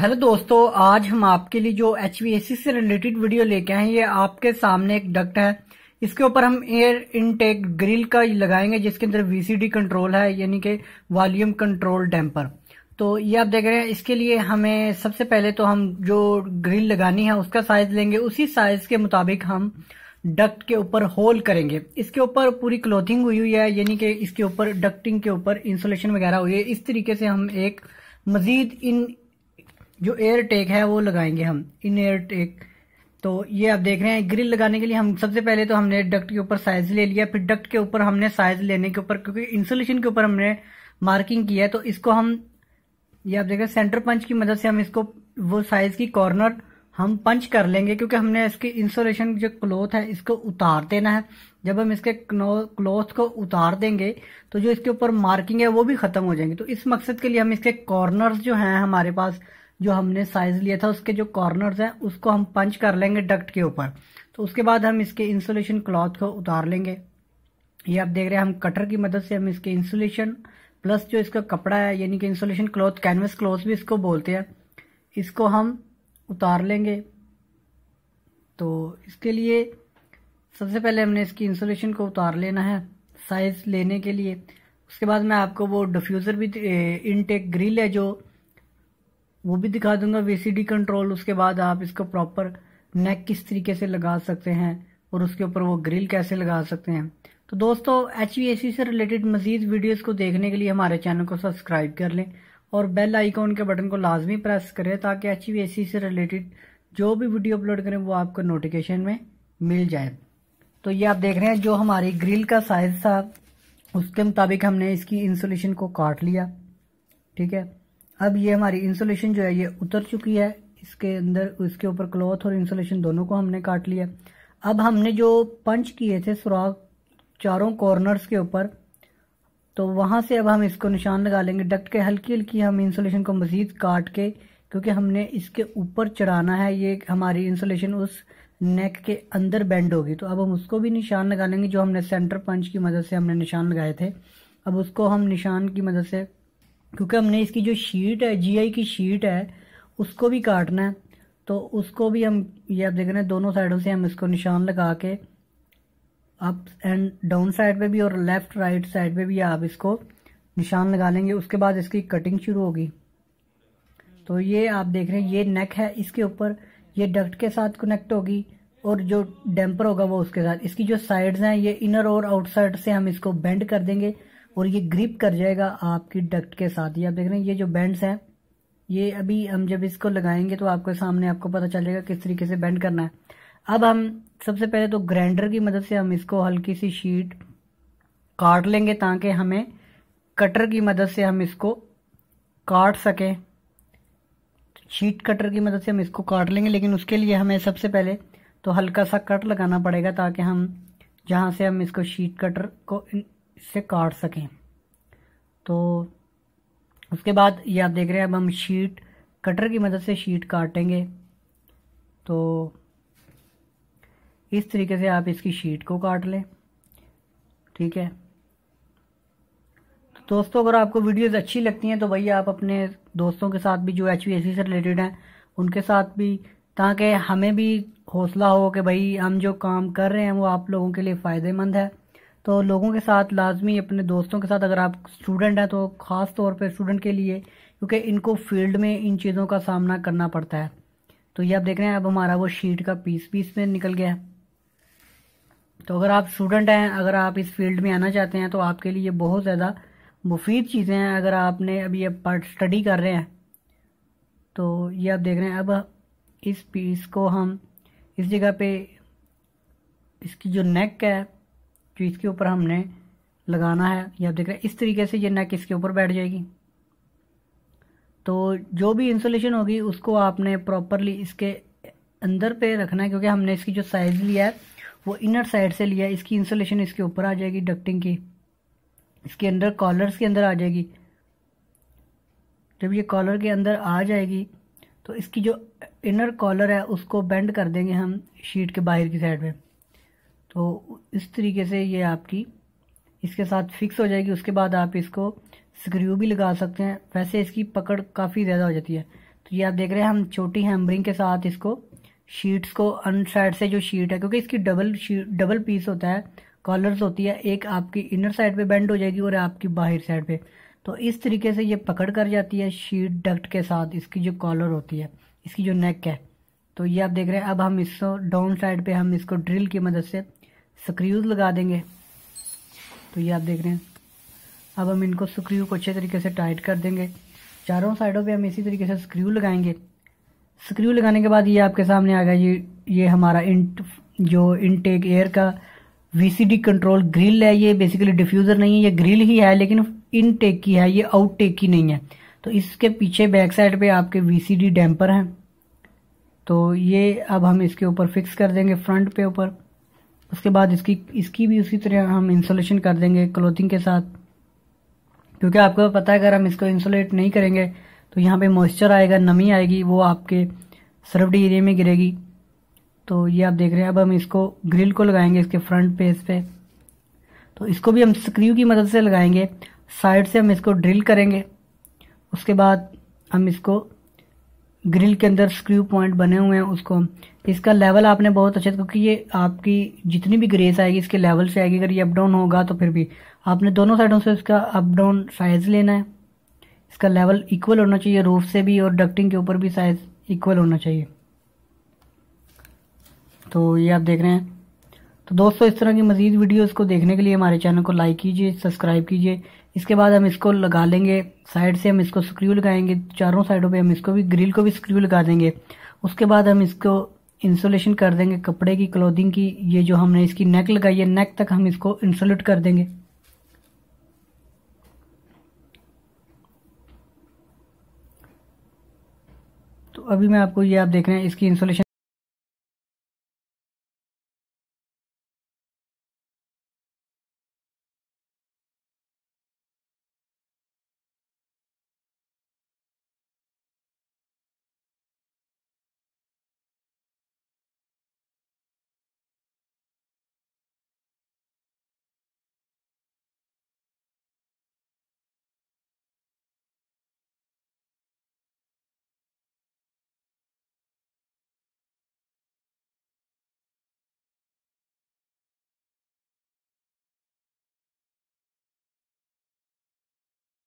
hello दोस्तों आज हम आपके लिए जो एच से रिलेटेड वीडियो लेके आए हैं ये आपके सामने एक डक्ट है इसके ऊपर हम एयर इनटेक ग्रिल का लगाएंगे जिसके अंदर वीसीडी कंट्रोल है यानी कि वॉल्यूम कंट्रोल डैम्पर तो ये आप देख रहे हैं इसके लिए हमें सबसे पहले तो हम जो ग्रिल लगानी है उसका साइज लेंगे उसी साइज के मुताबिक हम डक्ट के ऊपर होल करेंगे इसके ऊपर पूरी क्लोथिंग हुई हुई है यानी कि इसके ऊपर डक्टिंग के ऊपर इंसुलेशन वगैरह हुई है इस तरीके से हम एक मजीद इन जो एयर टेक है वो लगाएंगे हम इन एयर टेक तो ये आप देख रहे हैं ग्रिल लगाने के लिए हम सबसे पहले तो हमने डक्ट के ऊपर साइज ले लिया फिर डक्ट के ऊपर हमने साइज लेने के ऊपर क्योंकि इंसुलेशन के ऊपर हमने मार्किंग की है तो इसको हम ये आप देख रहे हैं सेंटर पंच की मदद से हम इसको वो साइज की कॉर्नर हम पंच कर लेंगे क्योंकि हमने इसके इंसुलेशन जो क्लोथ है इसको उतार देना है जब हम इसके क्लोथ को उतार देंगे तो जो इसके ऊपर मार्किंग है वो भी खत्म हो जाएंगे तो इस मकसद के लिए हम इसके कॉर्नर जो है हमारे पास जो हमने साइज लिया था उसके जो कॉर्नर्स हैं उसको हम पंच कर लेंगे डक्ट के ऊपर तो उसके बाद हम इसके इंसुलेशन क्लॉथ को उतार लेंगे ये आप देख रहे हैं हम कटर की मदद से हम इसके इंसुलेशन प्लस जो इसका कपड़ा है यानी कि इंसुलेशन क्लॉथ कैनवस क्लॉथ भी इसको बोलते हैं इसको हम उतार लेंगे तो इसके लिए सबसे पहले हमने इसकी इंसुलेशन को उतार लेना है साइज लेने के लिए उसके बाद मैं आपको वो डिफ्यूज़र भी इनटेक ग्रिल है जो वो भी दिखा दूंगा वीसीडी कंट्रोल उसके बाद आप इसको प्रॉपर नेक किस तरीके से लगा सकते हैं और उसके ऊपर वो ग्रिल कैसे लगा सकते हैं तो दोस्तों एच से रिलेटेड मजीद वीडियोस को देखने के लिए हमारे चैनल को सब्सक्राइब कर लें और बेल आइकॉन के बटन को लाजमी प्रेस करें ताकि एच से रिलेटेड जो भी वीडियो अपलोड करें वो आपको नोटिफिकेशन में मिल जाए तो ये आप देख रहे हैं जो हमारी ग्रिल का साइज था उसके मुताबिक हमने इसकी इंसुलेशन को काट लिया ठीक है अब ये हमारी इंसुलेशन जो है ये उतर चुकी है इसके अंदर इसके ऊपर क्लॉथ और इंसुलेशन दोनों को हमने काट लिया अब हमने जो पंच किए थे सुराख चारों कॉर्नर्स के ऊपर तो वहाँ से अब हम इसको निशान लगा लेंगे डक्ट के हल्की हल्की हम इंसुलेशन को मज़ीद काट के क्योंकि हमने इसके ऊपर चढ़ाना है ये हमारी इंसुलेशन उस नेक के अंदर बेंड होगी तो अब हम उसको भी निशान लगा लेंगे जो हमने सेंटर पंच की मदद से हमने निशान लगाए थे अब उसको हम निशान की मदद से क्योंकि हमने इसकी जो शीट है जीआई की शीट है उसको भी काटना है तो उसको भी हम ये आप देख रहे हैं दोनों साइडों से हम इसको निशान लगा के अप एंड डाउन साइड पे भी और लेफ्ट राइट साइड पे भी आप इसको निशान लगा लेंगे उसके बाद इसकी कटिंग शुरू होगी तो ये आप देख रहे हैं ये नेक है इसके ऊपर ये डक्ट के साथ कनेक्ट होगी और जो डैम्पर होगा वो उसके साथ इसकी जो साइड्स हैं ये इनर और आउटसाइड से हम इसको बेंड कर देंगे और ये ग्रिप कर जाएगा आपकी डक्ट के साथ ही आप देख रहे हैं ये जो बैंड्स हैं ये अभी हम जब इसको लगाएंगे तो आपके सामने आपको पता चल जाएगा किस तरीके से बैंड करना है अब हम सबसे पहले तो ग्राइंडर की मदद से हम इसको हल्की सी शीट काट लेंगे ताकि हमें कटर की मदद से हम इसको काट सकें शीट कटर की मदद से हम इसको काट लेंगे लेकिन उसके लिए हमें सबसे पहले तो हल्का सा कट लगाना पड़ेगा ताकि हम जहाँ से हम इसको शीट कटर को इससे काट सकें तो उसके बाद ये आप देख रहे हैं अब हम शीट कटर की मदद से शीट काटेंगे तो इस तरीके से आप इसकी शीट को काट लें ठीक है तो दोस्तों अगर आपको वीडियोस अच्छी लगती हैं तो भैया आप अपने दोस्तों के साथ भी जो एच से रिलेटेड हैं उनके साथ भी ताकि हमें भी हौसला हो कि भाई हम जो काम कर रहे हैं वो आप लोगों के लिए फ़ायदेमंद है तो लोगों के साथ लाजमी अपने दोस्तों के साथ अगर आप स्टूडेंट हैं तो ख़ास तौर पर स्टूडेंट के लिए क्योंकि इनको फील्ड में इन चीज़ों का सामना करना पड़ता है तो ये आप देख रहे हैं अब हमारा वो शीट का पीस पीस में निकल गया है तो अगर आप स्टूडेंट हैं अगर आप इस फील्ड में आना चाहते हैं तो आपके लिए बहुत ज़्यादा मुफीद चीज़ें हैं अगर आपने अभी अब पार्ट स्टडी कर रहे हैं तो ये आप देख रहे हैं अब इस पीस को हम इस जगह पे इसकी जो नेक है जो इसके ऊपर हमने लगाना है ये आप देख रहे हैं इस तरीके से ये नेक इसके ऊपर बैठ जाएगी तो जो भी इंसुलेशन होगी उसको आपने प्रॉपरली इसके अंदर पे रखना है क्योंकि हमने इसकी जो साइज़ लिया है वो इनर साइड से लिया है इसकी इंसुलेशन इसके ऊपर आ जाएगी डक्टिंग की इसके अंदर कॉलर्स के अंदर आ जाएगी जब ये कॉलर के अंदर आ जाएगी तो इसकी जो इनर कॉलर है उसको बेंड कर देंगे हम शीट के बाहर की साइड में तो इस तरीके से ये आपकी इसके साथ फिक्स हो जाएगी उसके बाद आप इसको स्क्रू भी लगा सकते हैं वैसे इसकी पकड़ काफ़ी ज़्यादा हो जाती है तो ये आप देख रहे हैं हम छोटी हैमरिंग के साथ इसको शीट्स को अन साइड से जो शीट है क्योंकि इसकी डबल शीट डबल पीस होता है कॉलर्स होती है एक आपकी इनर साइड पे बेंड हो जाएगी और आपकी बाहर साइड पे तो इस तरीके से ये पकड़ कर जाती है शीट डक्ट के साथ इसकी जो कॉलर होती है इसकी जो नेक है तो ये आप देख रहे हैं अब हम इसको डाउन साइड पे हम इसको ड्रिल की मदद से स्क्रूज लगा देंगे तो ये आप देख रहे हैं अब हम इनको स्क्रू को अच्छे तरीके से टाइट कर देंगे चारों साइडों पे हम इसी तरीके से स्क्रू लगाएंगे स्क्रू लगाने के बाद ये आपके सामने आ गया ये ये हमारा इन जो इनटेक एयर का वीसीडी कंट्रोल ग्रिल है ये बेसिकली डिफ्यूज़र नहीं है ये ग्रिल ही है लेकिन इनटेक की है ये आउटटेक की नहीं है तो इसके पीछे बैक साइड पे आपके वीसीडी डैम्पर हैं तो ये अब हम इसके ऊपर फिक्स कर देंगे फ्रंट पे ऊपर उसके बाद इसकी इसकी भी उसी तरह हम इंसुलेशन कर देंगे क्लोथिंग के साथ क्योंकि आपको पता है अगर हम इसको इंसुलेट नहीं करेंगे तो यहाँ पे मॉइस्चर आएगा नमी आएगी वो आपके सरवडी एरिए में गिरेगी तो ये आप देख रहे हैं अब हम इसको ग्रिल को लगाएंगे इसके फ्रंट पेज पे तो इसको भी हम स्क्रू की मदद से लगाएंगे साइड से हम इसको ड्रिल करेंगे उसके बाद हम इसको ग्रिल के अंदर स्क्रू पॉइंट बने हुए हैं उसको इसका लेवल आपने बहुत अच्छा क्योंकि ये आपकी जितनी भी ग्रेस आएगी इसके लेवल से आएगी अगर ये अप डाउन होगा तो फिर भी आपने दोनों साइडों से इसका अप डाउन साइज लेना है इसका लेवल इक्वल होना चाहिए रूफ से भी और डक्टिंग के ऊपर भी साइज इक्वल होना चाहिए तो ये आप देख रहे हैं तो दोस्तों इस तरह की मज़ीद वीडियोज़ को देखने के लिए हमारे चैनल को लाइक कीजिए सब्सक्राइब कीजिए इसके बाद हम इसको लगा लेंगे साइड से हम इसको स्क्रू लगाएंगे चारों साइडों पे हम इसको भी ग्रिल को भी स्क्रू लगा देंगे उसके बाद हम इसको इंसुलेशन कर देंगे कपड़े की क्लोथिंग की ये जो हमने इसकी नेक लगाई है नेक तक हम इसको इंसुलेट कर देंगे तो अभी मैं आपको ये आप देख रहे हैं इसकी इंसुलेशन